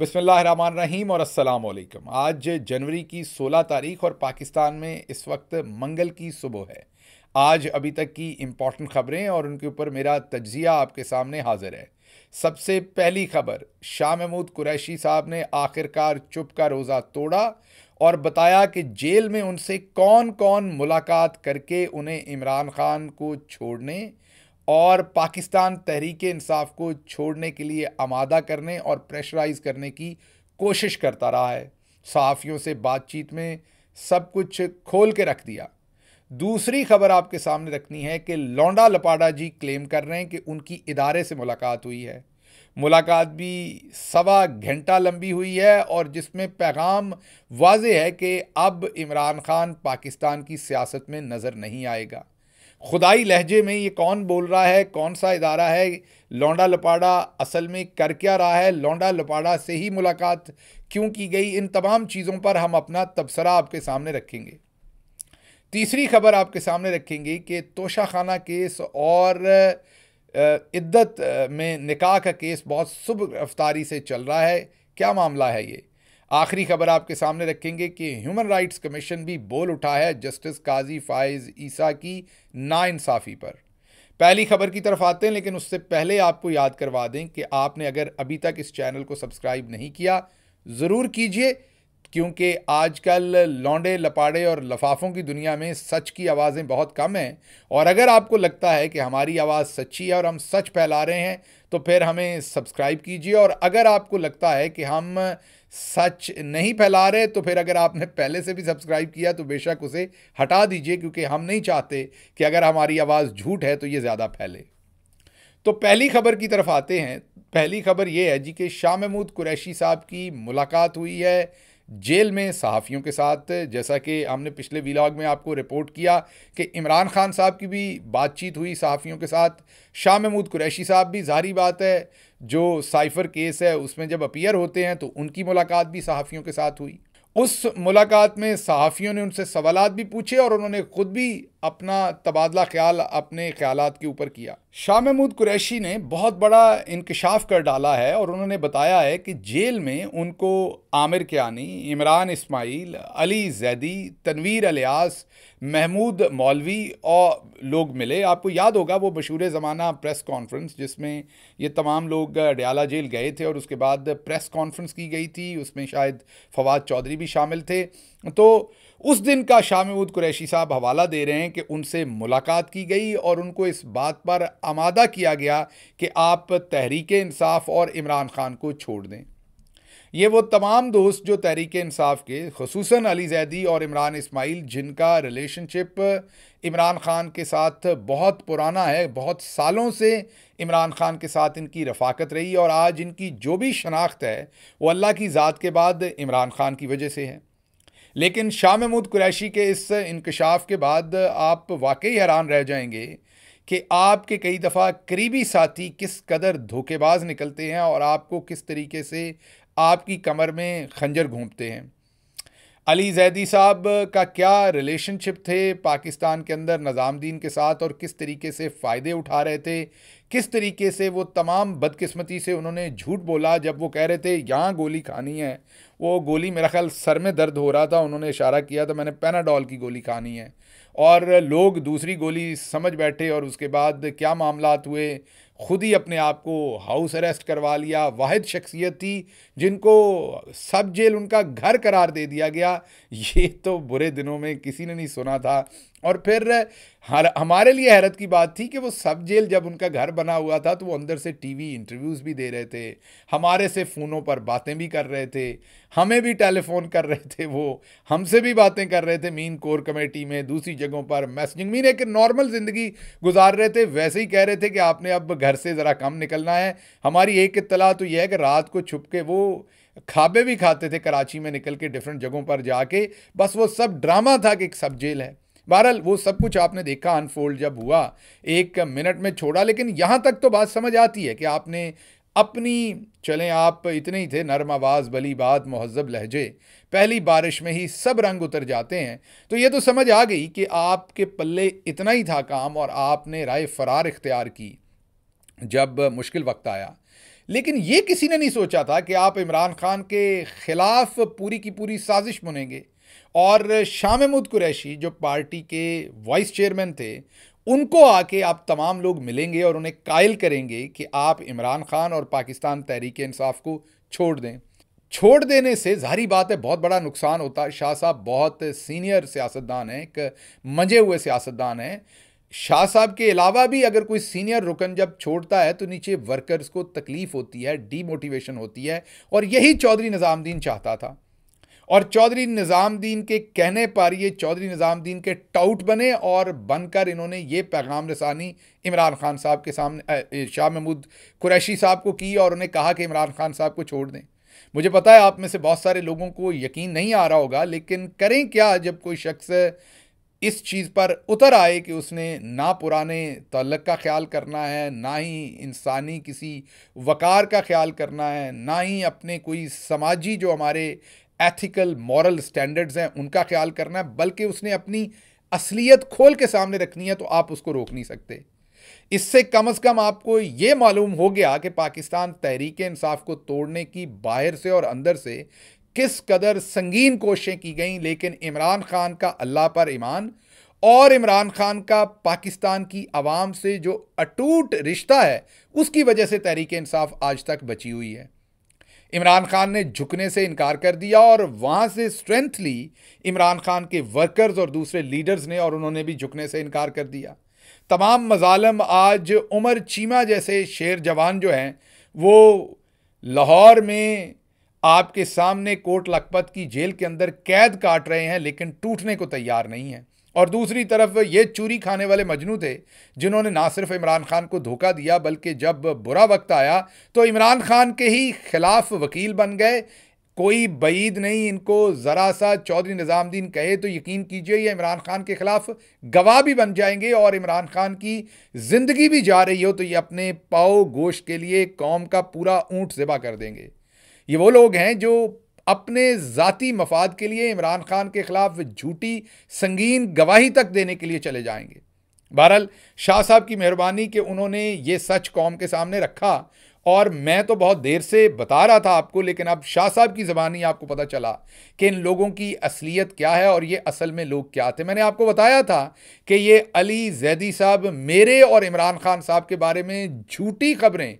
बसमीम रहीम और असलकम आज जनवरी की 16 तारीख और पाकिस्तान में इस वक्त मंगल की सुबह है आज अभी तक की इम्पॉर्टेंट ख़बरें और उनके ऊपर मेरा तजिया आपके सामने हाजिर है सबसे पहली खबर शाह महमूद कुरैशी साहब ने आखिरकार चुप का रोज़ा तोड़ा और बताया कि जेल में उनसे कौन कौन मुलाकात करके उन्हें इमरान खान को छोड़ने और पाकिस्तान तहरीक इंसाफ को छोड़ने के लिए आमादा करने और प्रेशराइज करने की कोशिश करता रहा है सहाफ़ियों से बातचीत में सब कुछ खोल के रख दिया दूसरी खबर आपके सामने रखनी है कि लौंडा लपाडा जी क्लेम कर रहे हैं कि उनकी इदारे से मुलाकात हुई है मुलाकात भी सवा घंटा लंबी हुई है और जिसमें पैगाम वाज है कि अब इमरान खान पाकिस्तान की सियासत में नज़र नहीं आएगा खुदाई लहजे में ये कौन बोल रहा है कौन सा इदारा है लौंडा लपाड़ा असल में कर क्या रहा है लौंडा लपाड़ा से ही मुलाकात क्यों की गई इन तमाम चीज़ों पर हम अपना तबसरा आपके सामने रखेंगे तीसरी खबर आपके सामने रखेंगे कि तोशा खाना केस और इद्दत में निकाह का केस बहुत शुभ रफ्तारी से चल रहा है क्या मामला है ये आखिरी खबर आपके सामने रखेंगे कि ह्यूमन राइट्स कमीशन भी बोल उठा है जस्टिस काजी फायज ईसा की नाइंसाफ़ी पर पहली खबर की तरफ आते हैं लेकिन उससे पहले आपको याद करवा दें कि आपने अगर अभी तक इस चैनल को सब्सक्राइब नहीं किया ज़रूर कीजिए क्योंकि आजकल लौंडे लपाड़े और लफाफों की दुनिया में सच की आवाज़ें बहुत कम हैं और अगर आपको लगता है कि हमारी आवाज़ सच्ची है और हम सच फैला रहे हैं तो फिर हमें सब्सक्राइब कीजिए और अगर आपको लगता है कि हम सच नहीं फैला रहे तो फिर अगर आपने पहले से भी सब्सक्राइब किया तो बेशक उसे हटा दीजिए क्योंकि हम नहीं चाहते कि अगर हमारी आवाज़ झूठ है तो ये ज़्यादा फैले तो पहली खबर की तरफ आते हैं पहली खबर ये है जी कि शाह महमूद कुरैशी साहब की मुलाकात हुई है जेल में सहाफ़ियों के साथ जैसा कि हमने पिछले विलाग में आपको रिपोर्ट किया कि इमरान खान साहब की भी बातचीत हुई सहाफ़ियों के साथ शाह महमूद कुरैशी साहब भी जारी बात है जो साइफ़र केस है उसमें जब अपीयर होते हैं तो उनकी मुलाकात भी सहाफ़ियों के साथ हुई उस मुलाकात में सहाफ़ियों ने उनसे सवाल भी पूछे और उन्होंने ख़ुद भी अपना तबादला ख्याल अपने ख्याल के ऊपर किया शाह महमूद कुरैशी ने बहुत बड़ा इंकशाफ कर डाला है और उन्होंने बताया है कि जेल में उनको आमिर क्यानी इमरान इस्माइल अली जैदी तनवीर अलियास महमूद मौलवी और लोग मिले आपको याद होगा वो मशहूर ज़माना प्रेस कॉन्फ्रेंस जिसमें ये तमाम लोग अडयाला जेल गए थे और उसके बाद प्रेस कॉन्फ्रेंस की गई थी उसमें शायद फवाद चौधरी भी शामिल थे तो उस दिन का शामूद कुरैशी साहब हवाला दे रहे हैं कि उनसे मुलाकात की गई और उनको इस बात पर आमादा किया गया कि आप तहरीक इंसाफ और इमरान खान को छोड़ दें ये वो तमाम दोस्त जो तहरीक इंसाफ के खसूस अली जैदी और इमरान इसमाइल जिनका रिलेशनशिप इमरान ख़ान के साथ बहुत पुराना है बहुत सालों से इमरान ख़ान के साथ इनकी रफाकत रही और आज इनकी जो भी शनाख्त है वो अल्लाह की ज़ात के बाद इमरान ख़ान की वजह से है लेकिन शाह महमूद कुरैशी के इस इंकशाफ के बाद आप वाकई हैरान रह जाएंगे कि आपके कई दफ़ा करीबी साथी किस कदर धोखेबाज निकलते हैं और आपको किस तरीके से आपकी कमर में खंजर घूमते हैं अली जैदी साहब का क्या रिलेशनशिप थे पाकिस्तान के अंदर निज़ामुद्दीन के साथ और किस तरीके से फ़ायदे उठा रहे थे किस तरीके से वो तमाम बदकिस्मती से उन्होंने झूठ बोला जब वो कह रहे थे यहाँ गोली खानी है वो गोली मेरा ख्याल सर में दर्द हो रहा था उन्होंने इशारा किया था मैंने पेनाडॉल की गोली खानी है और लोग दूसरी गोली समझ बैठे और उसके बाद क्या मामला हुए ख़ुद ही अपने आप को हाउस अरेस्ट करवा लिया वाहिद शख्सियत थी जिनको सब जेल उनका घर करार दे दिया गया ये तो बुरे दिनों में किसी ने नहीं सुना था और फिर हमारे लिए हैरत की बात थी कि वो सब जेल जब उनका घर बना हुआ था तो वो अंदर से टीवी इंटरव्यूज़ भी दे रहे थे हमारे से फ़ोनों पर बातें भी कर रहे थे हमें भी टेलीफोन कर रहे थे वो हमसे भी बातें कर रहे थे मीन कोर कमेटी में दूसरी जगहों पर मैसेजिंग मीन एक नॉर्मल ज़िंदगी गुजार रहे थे वैसे ही कह रहे थे कि आपने अब घर से ज़रा कम निकलना है हमारी एक इतला तो यह है कि रात को छुप के वो खाबे भी खाते थे कराची में निकल के डिफरेंट जगहों पर जाके बस वो सब ड्रामा था कि एक सब जेल है बहरहाल वो सब कुछ आपने देखा अनफोल्ड जब हुआ एक मिनट में छोड़ा लेकिन यहाँ तक तो बात समझ आती है कि आपने अपनी चलें आप इतने ही थे नरम आवाज़ बली बात महजब लहजे पहली बारिश में ही सब रंग उतर जाते हैं तो ये तो समझ आ गई कि आपके पल्ले इतना ही था काम और आपने राय फरार इख्तियार की जब मुश्किल वक्त आया लेकिन ये किसी ने नहीं सोचा था कि आप इमरान खान के ख़िलाफ़ पूरी की पूरी साजिश बुनेंगे और शाह महमूद कुरैशी जो पार्टी के वाइस चेयरमैन थे उनको आके आप तमाम लोग मिलेंगे और उन्हें कायल करेंगे कि आप इमरान खान और पाकिस्तान तहरीक इंसाफ को छोड़ दें छोड़ देने से जाहरी बात है बहुत बड़ा नुकसान होता है शाह साहब बहुत सीनियर सियासतदान हैं एक मजे हुए सियासतदान हैं शाह साहब के अलावा भी अगर कोई सीनियर रुकन जब छोड़ता है तो नीचे वर्कर्स को तकलीफ़ होती है डीमोटिवेशन होती है और यही चौधरी निज़ामुद्दीन चाहता था और चौधरी निज़ामद्दीन के कहने पर ये चौधरी निज़ामद्दीन के टाउट बने और बनकर इन्होंने ये पैगाम रसानी इमरान खान साहब के सामने शाह महमूद कुरैशी साहब को की और उन्हें कहा कि इमरान खान साहब को छोड़ दें मुझे पता है आप में से बहुत सारे लोगों को यकीन नहीं आ रहा होगा लेकिन करें क्या जब कोई शख्स इस चीज़ पर उतर आए कि उसने ना पुराने तलक़ का ख्याल करना है ना ही इंसानी किसी वक़ार का ख्याल करना है ना ही अपने कोई समाजी जो हमारे एथिकल मॉरल स्टैंडर्ड्स हैं उनका ख्याल करना है बल्कि उसने अपनी असलियत खोल के सामने रखनी है तो आप उसको रोक नहीं सकते इससे कम अज़ कम आपको ये मालूम हो गया कि पाकिस्तान तहरीक इंसाफ को तोड़ने की बाहर से और अंदर से किस कदर संगीन कोशिशें की गईं लेकिन इमरान खान का अल्लाह पर ईमान और इमरान खान का पाकिस्तान की आवाम से जो अटूट रिश्ता है उसकी वजह से तहरीक इंसाफ आज तक बची हुई है इमरान खान ने झुकने से इनकार कर दिया और वहाँ से स्ट्रेंथ ली इमरान खान के वर्कर्स और दूसरे लीडर्स ने और उन्होंने भी झुकने से इनकार कर दिया तमाम मजालम आज उमर चीमा जैसे शेर जवान जो हैं वो लाहौर में आपके सामने कोट लखपत की जेल के अंदर कैद काट रहे हैं लेकिन टूटने को तैयार नहीं हैं और दूसरी तरफ ये चूरी खाने वाले मजनू थे जिन्होंने ना सिर्फ इमरान खान को धोखा दिया बल्कि जब बुरा वक्त आया तो इमरान खान के ही खिलाफ वकील बन गए कोई बईद नहीं इनको ज़रा सा चौधरी निज़ामद्दीन कहे तो यकीन कीजिए ये इमरान खान के ख़िलाफ़ गवाह भी बन जाएंगे और इमरान खान की ज़िंदगी भी जा रही हो तो ये अपने पाओ गोश के लिए कौम का पूरा ऊँट ज़िबा कर देंगे ये वो लोग हैं जो अपने ज़ाती मफाद के लिए इमरान खान के ख़िलाफ़ झूठी संगीन गवाही तक देने के लिए चले जाएंगे बहरहाल शाह साहब की मेहरबानी कि उन्होंने ये सच कौम के सामने रखा और मैं तो बहुत देर से बता रहा था आपको लेकिन अब शाह साहब की ज़बानी आपको पता चला कि इन लोगों की असलियत क्या है और ये असल में लोग क्या थे मैंने आपको बताया था कि ये अली जैदी साहब मेरे और इमरान खान साहब के बारे में झूठी खबरें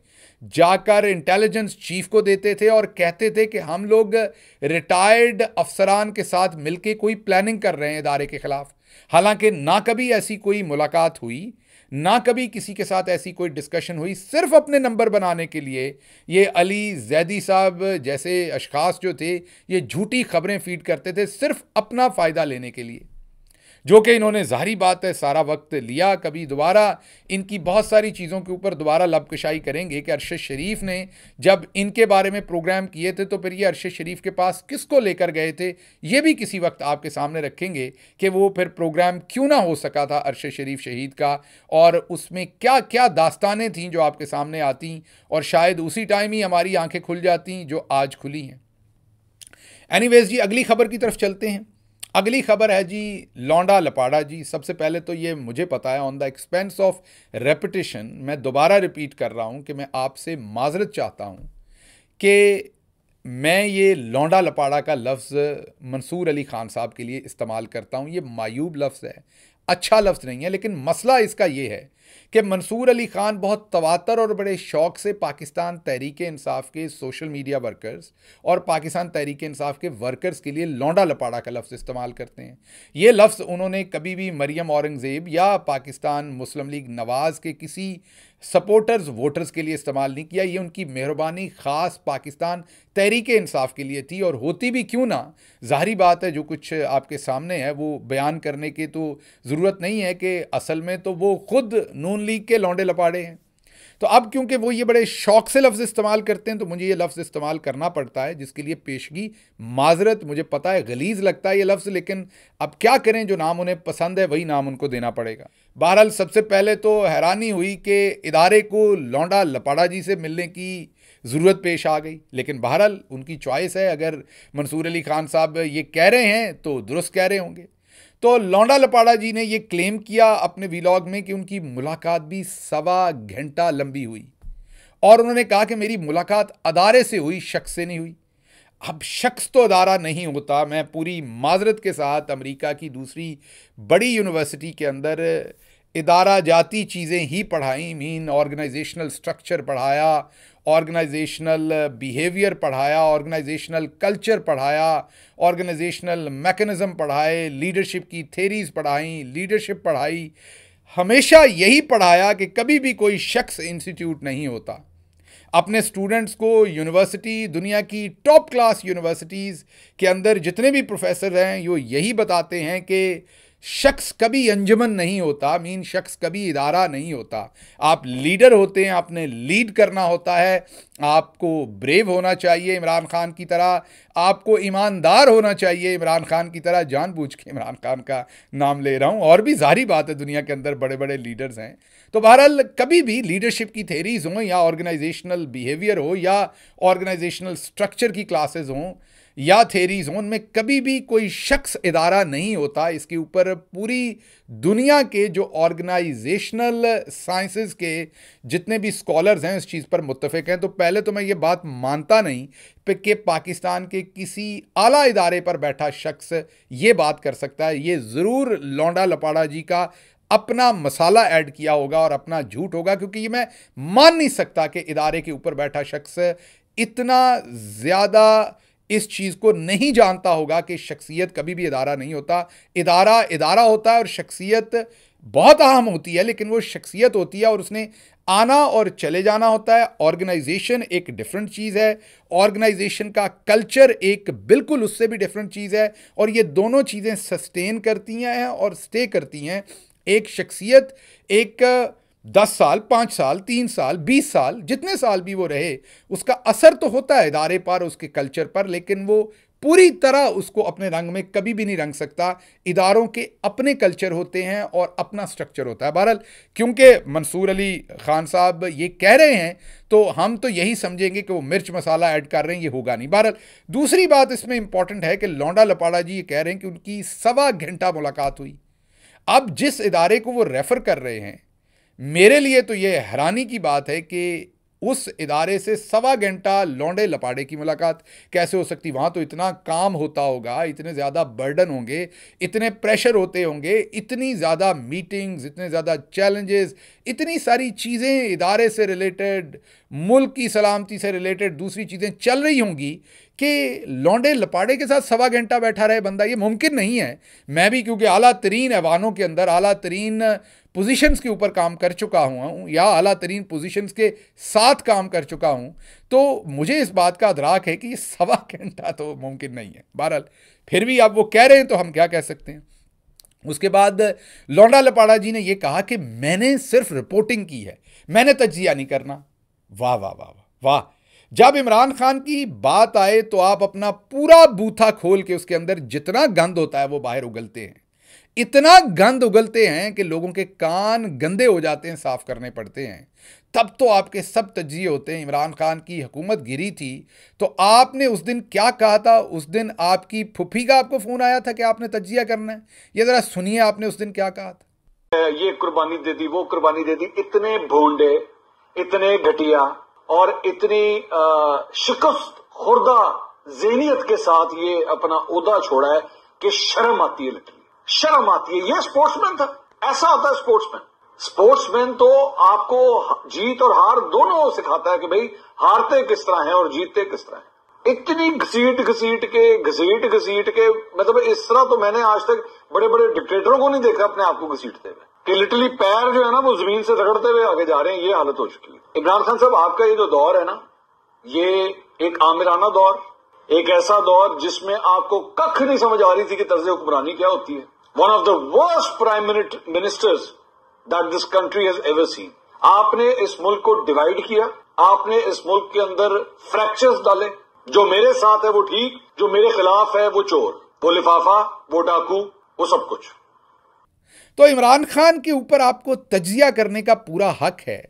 जाकर इंटेलिजेंस चीफ को देते थे और कहते थे कि हम लोग रिटायर्ड अफसरान के साथ मिलकर कोई प्लानिंग कर रहे हैं इदारे के ख़िलाफ़ हालांकि ना कभी ऐसी कोई मुलाकात हुई ना कभी किसी के साथ ऐसी कोई डिस्कशन हुई सिर्फ अपने नंबर बनाने के लिए ये अली जैदी साहब जैसे अशखास जो थे ये झूठी खबरें फीड करते थे सिर्फ अपना फ़ायदा लेने के लिए जो कि इन्होंने ज़ाहरी बात है सारा वक्त लिया कभी दोबारा इनकी बहुत सारी चीज़ों के ऊपर दोबारा लबकशाई करेंगे कि अरशद शरीफ ने जब इनके बारे में प्रोग्राम किए थे तो फिर ये अरशद शरीफ के पास किसको लेकर गए थे ये भी किसी वक्त आपके सामने रखेंगे कि वो फिर प्रोग्राम क्यों ना हो सका था अरशद शरीफ शहीद का और उसमें क्या क्या दास्तानें थीं जो आपके सामने आती और शायद उसी टाइम ही हमारी आंखें खुल जाती जो आज खुली हैं वेज जी अगली खबर की तरफ चलते हैं अगली खबर है जी लौंडा लपाड़ा जी सबसे पहले तो ये मुझे पता है on the expense of repetition मैं दोबारा रिपीट कर रहा हूँ कि मैं आपसे माजरत चाहता हूँ कि मैं ये लौंडा लपाड़ा का लफ्ज़ मंसूर अली ख़ान साहब के लिए इस्तेमाल करता हूँ ये मायूब लफ्ज़ है अच्छा लफ्ज़ नहीं है लेकिन मसला इसका ये है कि मंसूर अली खान बहुत तवातर और बड़े शौक से पाकिस्तान तहरीक इंसाफ के सोशल मीडिया वर्कर्स और पाकिस्तान तहरीक इंसाफ के वर्कर्स के लिए लौंडा लपाड़ा का लफ्ज़ इस्तेमाल करते हैं ये लफ्ज़ उन्होंने कभी भी मरियम औरंगज़ेब या पाकिस्तान मुस्लिम लीग नवाज़ के किसी सपोर्टर्स वोटर्स के लिए इस्तेमाल नहीं किया ये उनकी मेहरबानी ख़ास पाकिस्तान तहरीक इंसाफ के लिए थी और होती भी क्यों ना जाहरी बात है जो कुछ आपके सामने है वो बयान करने की तो ज़रूरत नहीं है कि असल में तो वो ख़ुद नून लीग के लौंडे लपाड़े हैं तो अब क्योंकि वो ये बड़े शौक से लफ्ज़ इस्तेमाल करते हैं तो मुझे ये लफ्ज़ इस्तेमाल करना पड़ता है जिसके लिए पेशगी माजरत मुझे पता है गलीज लगता है ये लफ्ज़ लेकिन अब क्या करें जो नाम उन्हें पसंद है वही नाम उनको देना पड़ेगा बहरहाल सबसे पहले तो हैरानी हुई कि इदारे को लौंडा लपाड़ा जी से मिलने की ज़रूरत पेश आ गई लेकिन बहरहाल उनकी चॉइस है अगर मंसूर अली खान साहब ये कह रहे हैं तो दुरुस्त कह रहे होंगे तो लौंडा लपाड़ा जी ने ये क्लेम किया अपने वीलॉग में कि उनकी मुलाकात भी सवा घंटा लंबी हुई और उन्होंने कहा कि मेरी मुलाकात अदारे से हुई शख्स से नहीं हुई अब शख्स तो अदारा नहीं होता मैं पूरी माजरत के साथ अमेरिका की दूसरी बड़ी यूनिवर्सिटी के अंदर इदारा जाती चीज़ें ही पढ़ाई मीन ऑर्गेनाइजेशनल स्ट्रक्चर पढ़ाया ऑर्गेनाइजेशनल बिहेवियर पढ़ाया ऑर्गेनाइजेशनल कल्चर पढ़ाया ऑर्गेनाइजेशनल मैकेनिज़्म पढ़ाए लीडरशिप की थेरीज़ पढ़ाई लीडरशिप पढ़ाई हमेशा यही पढ़ाया कि कभी भी कोई शख्स इंस्टीट्यूट नहीं होता अपने स्टूडेंट्स को यूनिवर्सिटी दुनिया की टॉप क्लास यूनिवर्सिटीज़ के अंदर जितने भी प्रोफेसर हैं वो यही बताते हैं कि शख्स कभी अंजमन नहीं होता मीन शख्स कभी इदारा नहीं होता आप लीडर होते हैं आपने लीड करना होता है आपको ब्रेव होना चाहिए इमरान खान की तरह आपको ईमानदार होना चाहिए इमरान खान की तरह जानबूझ के इमरान खान का नाम ले रहा हूँ और भी जारी बात है दुनिया के अंदर बड़े बड़े लीडर्स हैं तो बहरहाल कभी भी लीडरशिप की थेरीज हों या ऑर्गेनाइजेशनल बिहेवियर हो या ऑर्गेनाइजेशनल स्ट्रक्चर की क्लासेज हों या थेरी जोन में कभी भी कोई शख्स इदारा नहीं होता इसके ऊपर पूरी दुनिया के जो ऑर्गेनाइजेशनल साइंसेस के जितने भी स्कॉलर्स हैं इस चीज़ पर मुतफिक हैं तो पहले तो मैं ये बात मानता नहीं कि पाकिस्तान के किसी आला इदारे पर बैठा शख्स ये बात कर सकता है ये ज़रूर लौंडा लपाड़ा जी का अपना मसाला ऐड किया होगा और अपना झूठ होगा क्योंकि ये मैं मान नहीं सकता कि इदारे के ऊपर बैठा शख्स इतना ज़्यादा इस चीज़ को नहीं जानता होगा कि शख्सियत कभी भी इदारा नहीं होता इदारा इदारा होता है और शख्सियत बहुत अहम होती है लेकिन वो शख्सियत होती है और उसने आना और चले जाना होता है ऑर्गेनाइजेशन एक डिफरेंट चीज़ है ऑर्गेनाइजेशन का कल्चर एक बिल्कुल उससे भी डिफरेंट चीज़ है और ये दोनों चीज़ें सस्टेन करती हैं और स्टे करती हैं एक शख्सियत एक दस साल पाँच साल तीन साल बीस साल जितने साल भी वो रहे उसका असर तो होता है इदारे पर उसके कल्चर पर लेकिन वो पूरी तरह उसको अपने रंग में कभी भी नहीं रंग सकता इदारों के अपने कल्चर होते हैं और अपना स्ट्रक्चर होता है बहरहाल क्योंकि मंसूर अली खान साहब ये कह रहे हैं तो हम तो यही समझेंगे कि वो मिर्च मसाला ऐड कर रहे हैं ये होगा नहीं बहरहाल दूसरी बात इसमें इंपॉर्टेंट है कि लौंडा लपाड़ा जी ये कह रहे हैं कि उनकी सवा घंटा मुलाकात हुई अब जिस इदारे को वो रेफ़र कर रहे हैं मेरे लिए तो ये हैरानी की बात है कि उस इदारे से सवा घंटा लौंडे लपाड़े की मुलाकात कैसे हो सकती वहाँ तो इतना काम होता होगा इतने ज़्यादा बर्डन होंगे इतने प्रेशर होते होंगे इतनी ज़्यादा मीटिंग्स इतने ज़्यादा चैलेंजेस इतनी सारी चीज़ें इदारे से रिलेटेड मुल्क की सलामती से रिलेटेड दूसरी चीज़ें चल रही होंगी कि लौंडे लपाड़े के साथ सवा घंटा बैठा रहे बंदा ये मुमकिन नहीं है मैं भी क्योंकि अला तरीन के अंदर अला तरीन पोजीशंस के ऊपर काम कर चुका हूँ या अला तरीन पोजीशंस के साथ काम कर चुका हूँ तो मुझे इस बात का अदराक है कि ये सवा घंटा तो मुमकिन नहीं है बहरहाल फिर भी आप वो कह रहे हैं तो हम क्या कह सकते हैं उसके बाद लौंडा लपाड़ा जी ने यह कहा कि मैंने सिर्फ रिपोर्टिंग की है मैंने तजिया नहीं करना वाह वाह वाह वाह वाह जब इमरान खान की बात आए तो आप अपना पूरा बूथा खोल के उसके अंदर जितना गंद होता है वो बाहर उगलते हैं इतना गंद उगलते हैं कि लोगों के कान गंदे हो जाते हैं साफ करने पड़ते हैं तब तो आपके सब तजिए होते हैं इमरान खान की हुकूमत गिरी थी तो आपने उस दिन क्या कहा था उस दिन आपकी फुफी का आपको फ़ोन आया था कि आपने तजिया करना है ये ज़रा सुनिए आपने उस दिन क्या कहा था ये कुर्बानी दे दी वो कुर्बानी दे दी इतने भूडे इतने घटिया और इतनी शिकस्त खुर्दा जहनीत के साथ ये अपना उदा छोड़ा है कि शर्म आती है लिटरली शर्म आती है ये स्पोर्ट्समैन था ऐसा होता है स्पोर्ट्समैन स्पोर्ट्समैन तो आपको जीत और हार दोनों सिखाता है कि भाई हारते किस तरह है और जीतते किस तरह है इतनी घसीट घसीट के घसीट घसीट के मतलब इस तरह तो मैंने आज तक बड़े बड़े डिक्टेटरों को नहीं देखा अपने आप को घसीटते हुए कि लिटरली पैर जो है ना वो जमीन से रगड़ते हुए आगे जा रहे हैं ये हालत हो चुकी है इमरान खान साहब आपका ये जो दौर है ना ये एक आमिराना दौर एक ऐसा दौर जिसमें आपको कख नहीं समझ आ रही थी कि तर्ज हुक्मरानी क्या होती है one of the worst prime ministers that this country has ever seen आपने इस मुल्क को डिवाइड किया आपने इस मुल्क के अंदर फ्रैक्चर्स डाले जो मेरे साथ है वो ठीक जो मेरे खिलाफ है वो चोर वो लिफाफा वो डाकू वो सब कुछ तो इमरान खान के ऊपर आपको तजिया करने का पूरा हक है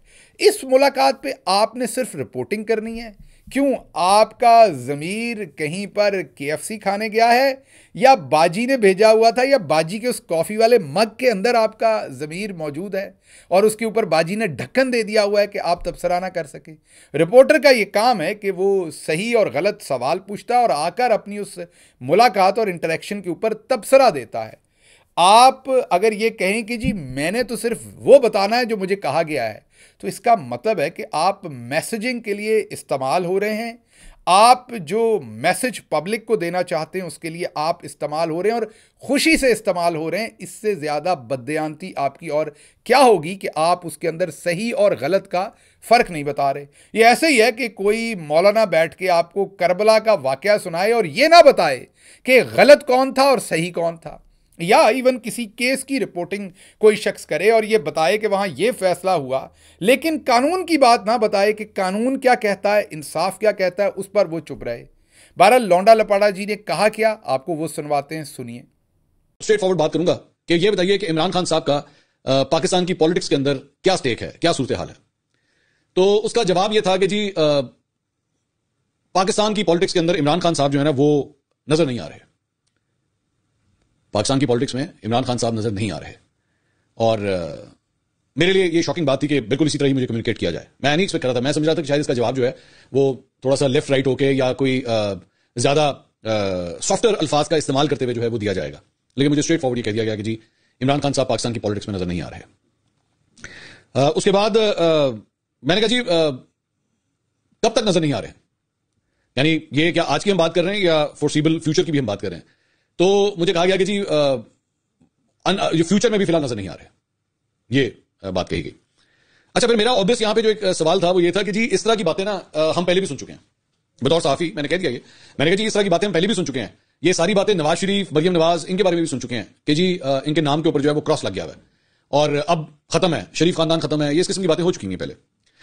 इस मुलाकात पे आपने सिर्फ रिपोर्टिंग करनी है क्यों आपका ज़मीर कहीं पर के खाने गया है या बाजी ने भेजा हुआ था या बाजी के उस कॉफ़ी वाले मग के अंदर आपका ज़मीर मौजूद है और उसके ऊपर बाजी ने ढक्कन दे दिया हुआ है कि आप तबसरा ना कर सकें रिपोर्टर का ये काम है कि वो सही और गलत सवाल पूछता है और आकर अपनी उस मुलाकात और इंटरेक्शन के ऊपर तबसरा देता है आप अगर ये कहें कि जी मैंने तो सिर्फ वो बताना है जो मुझे कहा गया है तो इसका मतलब है कि आप मैसेजिंग के लिए इस्तेमाल हो रहे हैं आप जो मैसेज पब्लिक को देना चाहते हैं उसके लिए आप इस्तेमाल हो रहे हैं और खुशी से इस्तेमाल हो रहे हैं इससे ज़्यादा बदयांती आपकी और क्या होगी कि आप उसके अंदर सही और गलत का फ़र्क नहीं बता रहे ये ऐसे ही है कि कोई मौलाना बैठ के आपको करबला का वाक़ सुनाए और ये ना बताए कि गलत कौन था और सही कौन था या इवन किसी केस की रिपोर्टिंग कोई शख्स करे और ये बताए कि वहाँ ये फैसला हुआ लेकिन कानून की बात ना बताए कि कानून क्या कहता है इंसाफ क्या कहता है उस पर वो चुप रहे बहरहाल लौंडा लपाड़ा जी ने कहा क्या आपको वो सुनवाते हैं सुनिए स्ट्रेट फॉरवर्ड बात करूंगा कि ये बताइए कि इमरान खान साहब का पाकिस्तान की पॉलिटिक्स के अंदर क्या स्टेक है क्या सूरत हाल है तो उसका जवाब यह था कि जी पाकिस्तान की पॉलिटिक्स के अंदर इमरान खान साहब जो है ना वो नजर नहीं आ रहे पाकिस्तान की पॉलिटिक्स में इमरान खान साहब नजर नहीं आ रहे और आ, मेरे लिए ये शॉकिंग बात थी कि बिल्कुल इसी तरह ही मुझे कम्युनिकेट किया जाए मैं नहीं एक्सपेक्ट कर रहा था मैं समझ रहा था कि शायद इसका जवाब जो है वो थोड़ा सा लेफ्ट राइट होके या कोई ज़्यादा सॉफ्टवेयर अल्फाज का इस्तेमाल करते हुए जो है वो दिया जाएगा लेकिन मुझे स्ट्रेट फॉरवर्ड ये कह दिया गया कि जी इमरान खान साहब पाकिस्तान की पॉलिटिक्स में नजर नहीं आ रहे उसके बाद मैंने कहा जी कब तक नजर नहीं आ रहे यानी ये क्या आज की हम बात कर रहे हैं या फोर्सिबल फ्यूचर की भी हम बात कर रहे हैं तो मुझे कहा गया कि जी फ्यूचर में भी फिलहाल नजर नहीं आ रहे ये बात कही गई अच्छा फिर मेरा ऑब्वियस यहां पे जो एक सवाल था वो ये था कि जी इस तरह की बातें ना हम पहले भी सुन चुके हैं बतौर साफी मैंने कह दिया ये मैंने कहा जी इस तरह की बातें हम पहले भी सुन चुके हैं ये सारी बातें नवाज शरीफ मरियम नवाज इनके बारे में भी सुन चुके हैं कि जी इनके नाम के ऊपर जो है वो क्रॉस लग गया है और अब खत्म है शरीफ खानदान खत्म है ये इस किस्म की बातें हो चुकी हैं पहले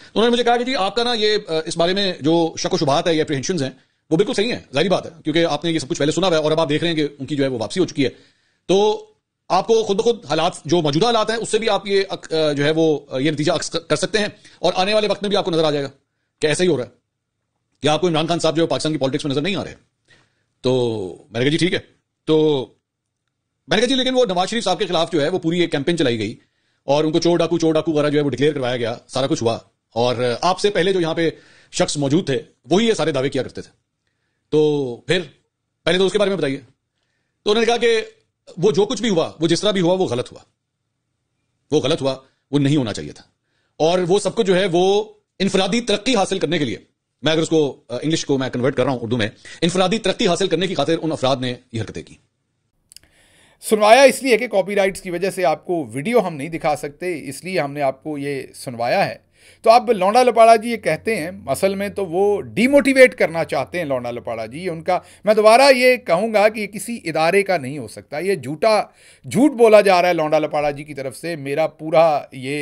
तो उन्होंने मुझे कहा कि जी आपका ना ये इस बारे में जो शक शुभात है ये अप्रीहेंशन है वो बिल्कुल सही है जाहिर बात है क्योंकि आपने ये सब कुछ पहले सुना हुआ है और अब आप देख रहे हैं कि उनकी जो है वो वापसी हो चुकी है तो आपको खुद ब खुद हालात जो मौजूदा हालात हैं उससे भी आप ये जो है वो ये नतीजा अक्स कर सकते हैं और आने वाले वक्त में भी आपको नजर आ जाएगा कि ऐसा ही हो रहा है कि आपको इमरान खान साहब जो है पाकिस्तान की पॉलिटिक्स में नजर नहीं आ रहे तो मैंने कहा जी ठीक है तो मैंने कहा जी लेकिन वो नवाज शरीफ साहब के खिलाफ जो है वो पूरी एक कैंपेन चलाई गई और उनको चोर डाकू चोर डाकू वगैरह जो है वो डिक्लेयर करवाया गया सारा कुछ हुआ और आपसे पहले जो यहाँ पे शख्स मौजूद थे वही ये सारे दावे किया करते थे तो फिर पहले तो उसके बारे में बताइए तो उन्होंने कहा कि वो जो कुछ भी हुआ वो जिस तरह भी हुआ वो गलत हुआ वो गलत हुआ वो नहीं होना चाहिए था और वो सब कुछ जो है वो इनफरादी तरक्की हासिल करने के लिए मैं अगर उसको इंग्लिश को मैं कन्वर्ट कर रहा हूं उर्दू में इनफरादी तरक्की हासिल करने की खातिर उन अफराद ने यह हरकतें की सुनवाया इसलिए कि कॉपीराइट्स की वजह से आपको वीडियो हम नहीं दिखा सकते इसलिए हमने आपको ये सुनवाया है तो अब लौंडा लपाड़ा जी ये कहते हैं असल में तो वो डीमोटिवेट करना चाहते हैं लौंडा लपाड़ा जी उनका मैं दोबारा ये कहूँगा कि ये किसी इदारे का नहीं हो सकता ये झूठा झूठ बोला जा रहा है लौंडा लपाड़ा जी की तरफ से मेरा पूरा ये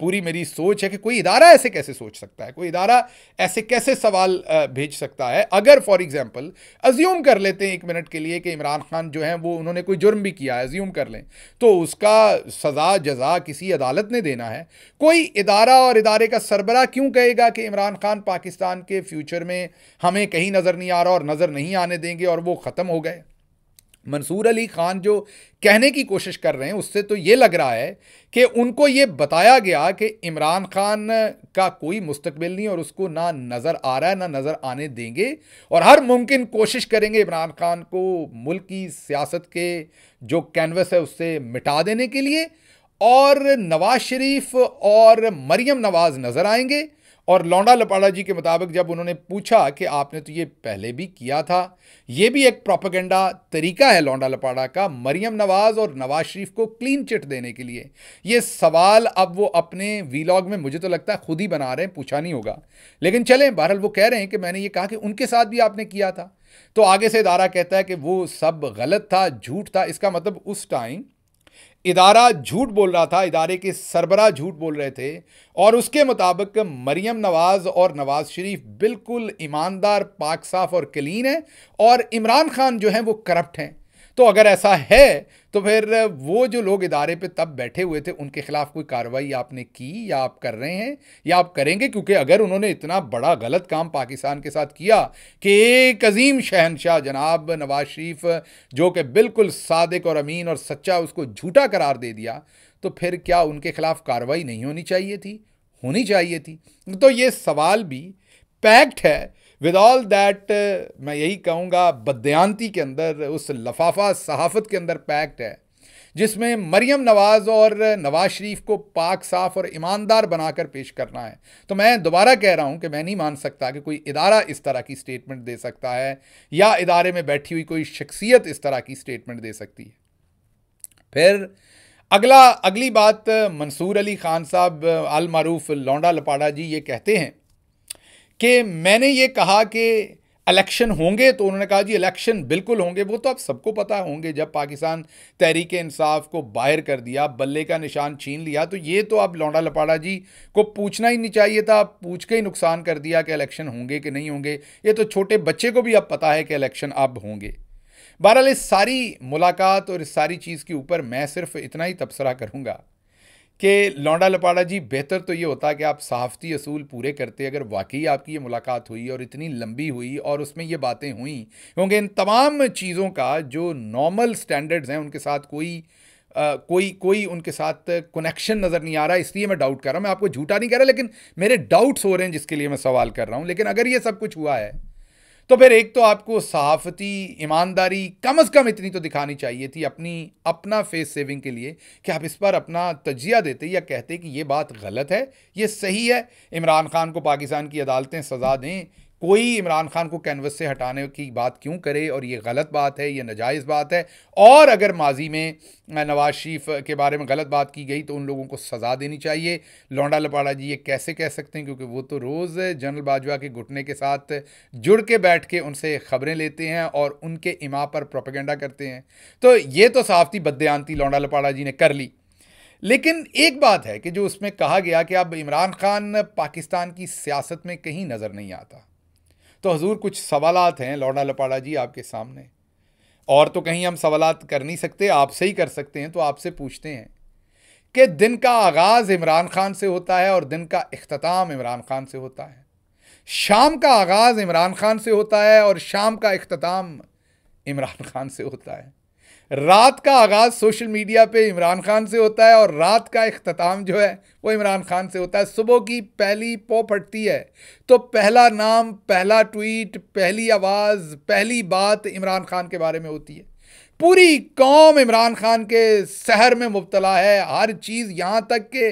पूरी मेरी सोच है कि कोई इदारा ऐसे कैसे सोच सकता है कोई इदारा ऐसे कैसे सवाल भेज सकता है अगर फॉर एग्जांपल अज्यूम कर लेते हैं एक मिनट के लिए कि इमरान खान जो है वो उन्होंने कोई जुर्म भी किया है अज्यूम कर लें तो उसका सज़ा जजा किसी अदालत ने देना है कोई इदारा और इदारे का सरबरा क्यों कहेगा कि इमरान खान पाकिस्तान के फ्यूचर में हमें कहीं नज़र नहीं आ रहा और नज़र नहीं आने देंगे और वो ख़त्म हो गए मंसूर अली खान जो कहने की कोशिश कर रहे हैं उससे तो ये लग रहा है कि उनको ये बताया गया कि इमरान खान का कोई मुस्तबिल नहीं और उसको ना नज़र आ रहा है ना नज़र आने देंगे और हर मुमकिन कोशिश करेंगे इमरान खान को मुल्क की सियासत के जो कैनवस है उससे मिटा देने के लिए और नवाज शरीफ और मरियम नवाज़ नज़र आएंगे और लौंडा लपाड़ा जी के मुताबिक जब उन्होंने पूछा कि आपने तो ये पहले भी किया था ये भी एक प्रोपागेंडा तरीका है लौंडा लपाड़ा का मरियम नवाज़ और नवाज शरीफ को क्लीन चिट देने के लिए ये सवाल अब वो अपने वीलॉग में मुझे तो लगता है खुद ही बना रहे हैं पूछा नहीं होगा लेकिन चलें बहरहाल वो कह रहे हैं कि मैंने ये कहा कि उनके साथ भी आपने किया था तो आगे से इदारा कहता है कि वो सब गलत था झूठ था इसका मतलब उस टाइम इदारा झूठ बोल रहा था इदारे के सरबरा झूठ बोल रहे थे और उसके मुताबिक मरियम नवाज़ और नवाज़ शरीफ बिल्कुल ईमानदार पाक साफ और क्लीन है और इमरान खान जो हैं वो करप्ट हैं तो अगर ऐसा है तो फिर वो जो लोग इदारे पे तब बैठे हुए थे उनके खिलाफ कोई कार्रवाई आपने की या आप कर रहे हैं या आप करेंगे क्योंकि अगर उन्होंने इतना बड़ा गलत काम पाकिस्तान के साथ किया कि एक अजीम शहनशाह जनाब नवाज शरीफ जो कि बिल्कुल सादक और अमीन और सच्चा उसको झूठा करार दे दिया तो फिर क्या उनके खिलाफ कार्रवाई नहीं होनी चाहिए थी होनी चाहिए थी तो ये सवाल भी पैक्ट है विद ऑल दैट मैं यही कहूँगा बदयांती के अंदर उस लफाफा सहाफत के अंदर पैक्ट है जिसमें मरियम नवाज़ और नवाज शरीफ को पाक साफ और ईमानदार बनाकर पेश करना है तो मैं दोबारा कह रहा हूँ कि मैं नहीं मान सकता कि कोई इदारा इस तरह की स्टेटमेंट दे सकता है या इदारे में बैठी हुई कोई शख्सियत इस तरह की स्टेटमेंट दे सकती है फिर अगला अगली बात मंसूर अली खान साहब अलमारूफ लौंडा लपाड़ा जी ये कहते हैं कि मैंने ये कहा कि इलेक्शन होंगे तो उन्होंने कहा जी इलेक्शन बिल्कुल होंगे वो तो आप सबको पता होंगे जब पाकिस्तान तहरीक इंसाफ को बाहर कर दिया बल्ले का निशान छीन लिया तो ये तो आप लौंडा लपाड़ा जी को पूछना ही नहीं चाहिए था आप पूछ के ही नुकसान कर दिया कि इलेक्शन होंगे कि नहीं होंगे ये तो छोटे बच्चे को भी अब पता है कि इलेक्शन अब होंगे बहरहाल इस सारी मुलाकात और इस सारी चीज़ के ऊपर मैं सिर्फ इतना ही तबसरा करूँगा कि लौंडा लपाड़ा जी बेहतर तो ये होता कि आप सहाफ़ती असूल पूरे करते अगर वाकई आपकी ये मुलाकात हुई और इतनी लंबी हुई और उसमें ये बातें हुई क्योंकि इन तमाम चीज़ों का जो नॉर्मल स्टैंडर्ड्स हैं उनके साथ कोई आ, कोई कोई उनके साथ कनेक्शन नज़र नहीं आ रहा इसलिए मैं डाउट कर रहा हूँ मैं आपको झूठा नहीं कह रहा लेकिन मेरे डाउट्स हो रहे हैं जिसके लिए मैं सवाल कर रहा हूँ लेकिन अगर ये सब कुछ हुआ है तो फिर एक तो आपको सहाफती ईमानदारी कम अज़ कम इतनी तो दिखानी चाहिए थी अपनी अपना फेस सेविंग के लिए कि आप इस पर अपना तजिया देते या कहते कि ये बात गलत है ये सही है इमरान खान को पाकिस्तान की अदालतें सज़ा दें कोई इमरान खान को कैनवस से हटाने की बात क्यों करे और ये गलत बात है ये नाजायज़ बात है और अगर माजी में नवाज शरीफ के बारे में गलत बात की गई तो उन लोगों को सज़ा देनी चाहिए लौंडा लपाड़ा जी ये कैसे कह सकते हैं क्योंकि वो तो रोज़ जनरल बाजवा के घुटने के साथ जुड़ के बैठ के उनसे ख़बरें लेते हैं और उनके इमा पर प्रोपेगेंडा करते हैं तो ये तो थी बदयांती लौंडा लपाड़ा जी ने कर ली लेकिन एक बात है कि जो उसमें कहा गया कि अब इमरान खान पाकिस्तान की सियासत में कहीं नज़र नहीं आता तो हजूर कुछ सवालत हैं लौड़ा लपाड़ा जी आपके सामने और तो कहीं हम सवाल कर नहीं सकते आपसे ही कर सकते हैं तो आपसे पूछते हैं कि दिन का आगाज़ इमरान खान से होता है और दिन का अख्ताम इमरान खान से होता है शाम का आगाज़ इमरान खान से होता है और शाम का अख्ताम इमरान खान से होता है रात का आगाज़ सोशल मीडिया पे इमरान खान से होता है और रात का अख्ताम जो है वो इमरान खान से होता है सुबह की पहली पो फटती है तो पहला नाम पहला ट्वीट पहली आवाज़ पहली बात इमरान खान के बारे में होती है पूरी कौम इमरान खान के शहर में मुबतला है हर चीज़ यहाँ तक के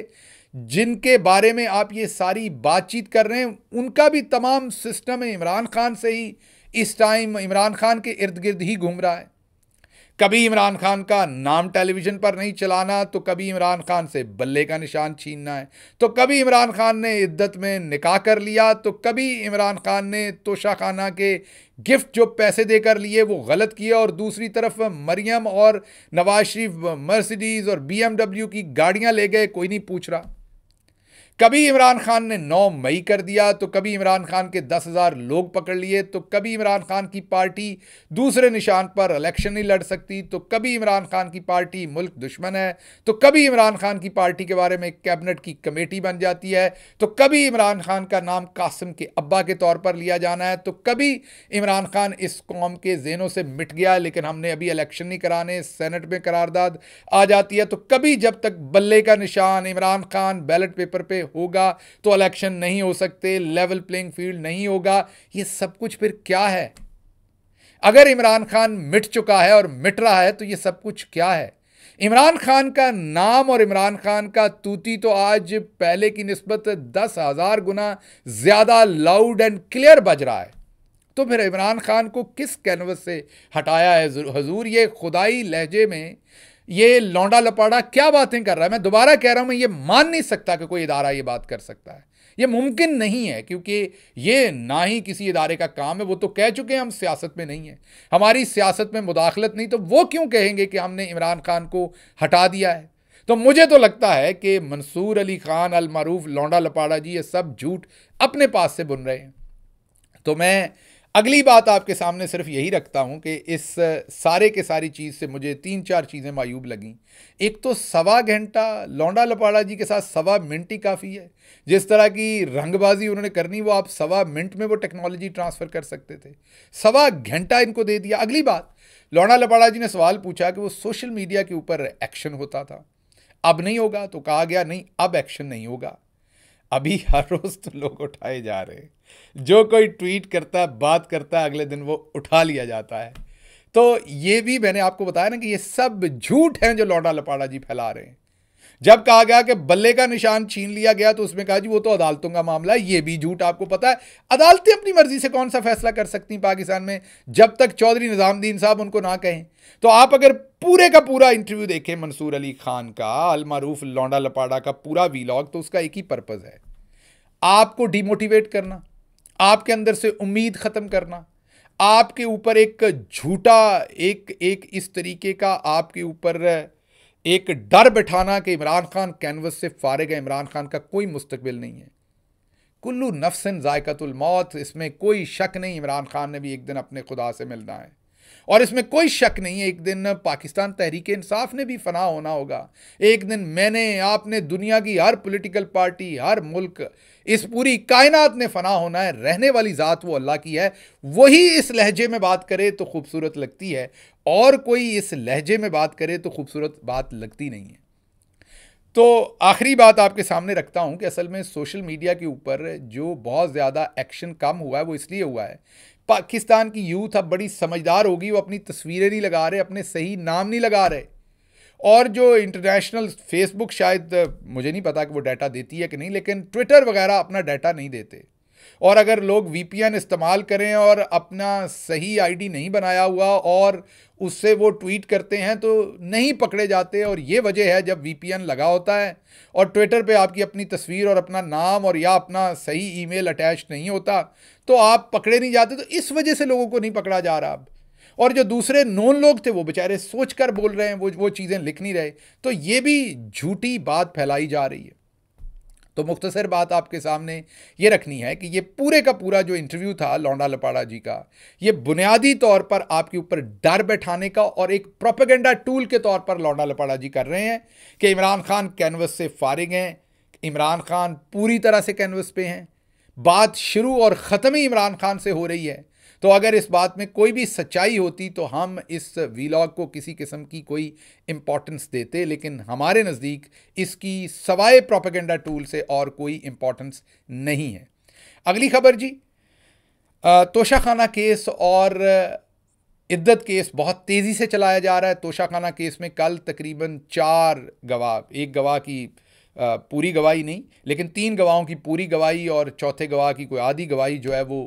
जिनके बारे में आप ये सारी बातचीत कर रहे हैं उनका भी तमाम सिस्टम इमरान खान से ही इस टाइम इमरान खान के इर्द गिर्द ही घूम रहा है कभी इमरान खान का नाम टेलीविज़न पर नहीं चलाना तो कभी इमरान खान से बल्ले का निशान छीनना है तो कभी इमरान खान ने इद्दत में निकाह कर लिया तो कभी इमरान खान ने तोशा खाना के गिफ्ट जो पैसे देकर लिए वो गलत किया और दूसरी तरफ मरियम और नवाज शरीफ मर्सिडीज़ और बीएमडब्ल्यू की गाड़ियाँ ले गए कोई नहीं पूछ रहा कभी इमरान खान ने 9 मई कर दिया तो कभी इमरान खान के 10,000 लोग पकड़ लिए तो कभी इमरान खान की पार्टी दूसरे निशान पर इलेक्शन नहीं लड़ सकती तो कभी इमरान खान की पार्टी मुल्क दुश्मन है तो कभी इमरान खान की पार्टी के बारे में कैबिनेट की कमेटी बन जाती है तो कभी इमरान खान का नाम कासिम के अब्बा के तौर पर लिया जाना है तो कभी इमरान खान इस कौम के जेनों से मिट गया लेकिन हमने अभी इलेक्शन नहीं कराने सेनेट में करारदाद आ जाती है तो कभी जब तक बल्ले का निशान इमरान खान बैलेट पेपर पे होगा तो इलेक्शन नहीं हो सकते लेवल प्लेइंग फील्ड नहीं होगा ये सब कुछ फिर क्या है अगर इमरान खान मिट चुका है और मिट रहा है तो ये सब कुछ क्या है इमरान खान का नाम और इमरान खान का तूती तो आज पहले की नस्बत दस हज़ार गुना ज़्यादा लाउड एंड क्लियर बज रहा है तो फिर इमरान खान को किस कैनवस से हटाया है हजूर ये खुदाई लहजे में ये लौंडा लपाड़ा क्या बातें कर रहा है मैं दोबारा कह रहा हूं मैं ये मान नहीं सकता कि कोई इदारा ये बात कर सकता है ये मुमकिन नहीं है क्योंकि ये ना ही किसी इदारे का काम है वो तो कह चुके हैं हम सियासत में नहीं है हमारी सियासत में मुदाखलत नहीं तो वो क्यों कहेंगे कि हमने इमरान खान को हटा दिया है तो मुझे तो लगता है कि मंसूर अली खान अलमारूफ लौंडा लपाड़ा जी ये सब झूठ अपने पास से बुन रहे हैं तो मैं अगली बात आपके सामने सिर्फ यही रखता हूँ कि इस सारे के सारी चीज़ से मुझे तीन चार चीज़ें मायूब लगें एक तो सवा घंटा लौंडा लपाड़ा जी के साथ सवा मिनट ही काफ़ी है जिस तरह की रंगबाजी उन्होंने करनी वो आप सवा मिनट में वो टेक्नोलॉजी ट्रांसफ़र कर सकते थे सवा घंटा इनको दे दिया अगली बात लौंडा लपाड़ा जी ने सवाल पूछा कि वो सोशल मीडिया के ऊपर एक्शन होता था अब नहीं होगा तो कहा गया नहीं अब एक्शन नहीं होगा अभी हर रोज़ तो लोग उठाए जा रहे हैं जो कोई ट्वीट करता है बात करता है अगले दिन वो उठा लिया जाता है तो ये भी मैंने आपको बताया ना कि ये सब झूठ हैं जो लौटा लपाड़ा जी फैला रहे हैं जब कहा गया कि बल्ले का निशान छीन लिया गया तो उसमें कहा जी वो तो अदालतों का मामला है ये भी झूठ आपको पता है अदालतें अपनी मर्जी से कौन सा फैसला कर सकती हैं पाकिस्तान में जब तक चौधरी निज़ामुद्दीन साहब उनको ना कहें तो आप अगर पूरे का पूरा इंटरव्यू देखें मंसूर अली खान का अलमारूफ लौंडा लपाड़ा का पूरा वीलॉग तो उसका एक ही पर्पज़ है आपको डिमोटिवेट करना आपके अंदर से उम्मीद ख़त्म करना आपके ऊपर एक झूठा एक एक इस तरीके का आपके ऊपर एक डर बैठाना कि इमरान खान कैनवस से फारे गए इमरान खान का कोई मुस्तबिल नहीं है कुल्लू नफसन जायकतुल मौत इसमें कोई शक नहीं इमरान खान ने भी एक दिन अपने खुदा से मिलना है और इसमें कोई शक नहीं है एक दिन पाकिस्तान तहरीक इंसाफ ने भी फना होना होगा एक दिन मैंने आपने दुनिया की हर पॉलिटिकल पार्टी हर मुल्क इस पूरी कायनात ने फना होना है रहने वाली ज़ात वो अल्लाह की है वही इस लहजे में बात करे तो खूबसूरत लगती है और कोई इस लहजे में बात करे तो खूबसूरत बात लगती नहीं है तो आखिरी बात आपके सामने रखता हूं कि असल में सोशल मीडिया के ऊपर जो बहुत ज़्यादा एक्शन कम हुआ है वो इसलिए हुआ है पाकिस्तान की यूथ अब बड़ी समझदार होगी वो अपनी तस्वीरें नहीं लगा रहे अपने सही नाम नहीं लगा रहे और जो इंटरनेशनल फेसबुक शायद मुझे नहीं पता कि वो डाटा देती है कि नहीं लेकिन ट्विटर वगैरह अपना डाटा नहीं देते और अगर लोग वी इस्तेमाल करें और अपना सही आईडी नहीं बनाया हुआ और उससे वो ट्वीट करते हैं तो नहीं पकड़े जाते और ये वजह है जब वी लगा होता है और ट्विटर पे आपकी अपनी तस्वीर और अपना नाम और या अपना सही ईमेल अटैच नहीं होता तो आप पकड़े नहीं जाते तो इस वजह से लोगों को नहीं पकड़ा जा रहा अब और जो दूसरे नॉन लोग थे वो बेचारे सोच बोल रहे हैं वो वो चीज़ें लिख नहीं रहे तो ये भी झूठी बात फैलाई जा रही है तो मुख्तसर बात आपके सामने ये रखनी है कि ये पूरे का पूरा जो इंटरव्यू था लौंडा लपाड़ा जी का ये बुनियादी तौर पर आपके ऊपर डर बैठाने का और एक प्रोपेगेंडा टूल के तौर पर लौंडा लपाड़ा जी कर रहे हैं कि इमरान खान कैनवस से फारिग हैं इमरान खान पूरी तरह से कैनवस पे हैं बात शुरू और ख़त्म ही इमरान खान से हो रही है तो अगर इस बात में कोई भी सच्चाई होती तो हम इस वीलॉग को किसी किस्म की कोई इम्पोर्टेंस देते लेकिन हमारे नज़दीक इसकी सवाए प्रोपेगेंडा टूल से और कोई इम्पोर्टेंस नहीं है अगली खबर जी तोशाखाना केस और इद्दत केस बहुत तेज़ी से चलाया जा रहा है तोशाखाना केस में कल तकरीबन चार गवाह एक गवाह की पूरी गवाही नहीं लेकिन तीन गवाहों की पूरी गवाही और चौथे गवाह की कोई आधी गवाही जो है वो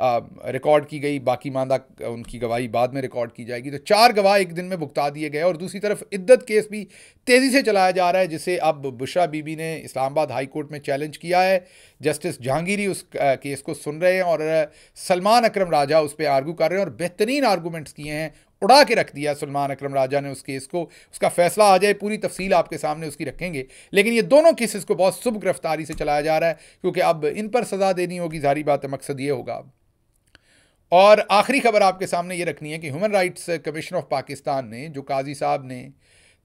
रिकॉर्ड की गई बाकी मादा उनकी गवाही बाद में रिकॉर्ड की जाएगी तो चार गवाह एक दिन में भुगता दिए गए और दूसरी तरफ इद्दत केस भी तेज़ी से चलाया जा रहा है जिसे अब बुशरा बीबी ने इस्लामाबाद हाई कोर्ट में चैलेंज किया है जस्टिस जहांगीरी उस केस को सुन रहे हैं और सलमान अक्रम राजा उस पर आर्गू कर रहे हैं और बेहतरीन आर्गूमेंट्स किए हैं उड़ा के रख दिया सलमान अक्रम राजा ने उस केस को उसका फैसला आ जाए पूरी तफसील आपके सामने उसकी रखेंगे लेकिन ये दोनों केसेस को बहुत शुभ गिरफ्तारी से चलाया जा रहा है क्योंकि अब इन पर सज़ा देनी होगी जारी बात है मकसद ये होगा अब और आखिरी खबर आपके सामने ये रखनी है कि human rights commission of Pakistan ने जो काजी साहब ने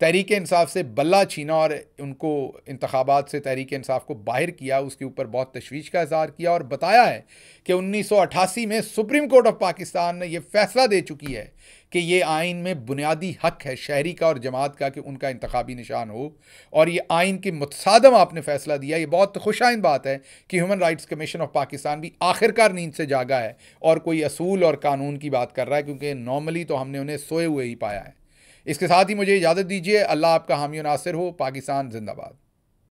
तहरीक इंसाफ से बल्ला छीना और उनको इंतबात से तहरीक इंसाफ को बाहर किया उसके ऊपर बहुत तशवीश का इजहार किया और बताया है कि 1988 में सुप्रीम कोर्ट ऑफ पाकिस्तान ने यह फैसला दे चुकी है कि ये आइन में बुनियादी हक है शहरी का और जमात का कि उनका इंतबी निशान हो और ये आइन के मुतसादम आपने फैसला दिया ये बहुत खुशाइन बात है कि human rights commission of Pakistan भी आखिरकार नींद से जागा है और कोई असूल और कानून की बात कर रहा है क्योंकि नॉर्मली तो हमने उन्हें सोए हुए ही पाया है इसके साथ ही मुझे इजाज़त दीजिए अल्लाह आपका हामी नासिर हो पाकिस्तान जिंदाबाद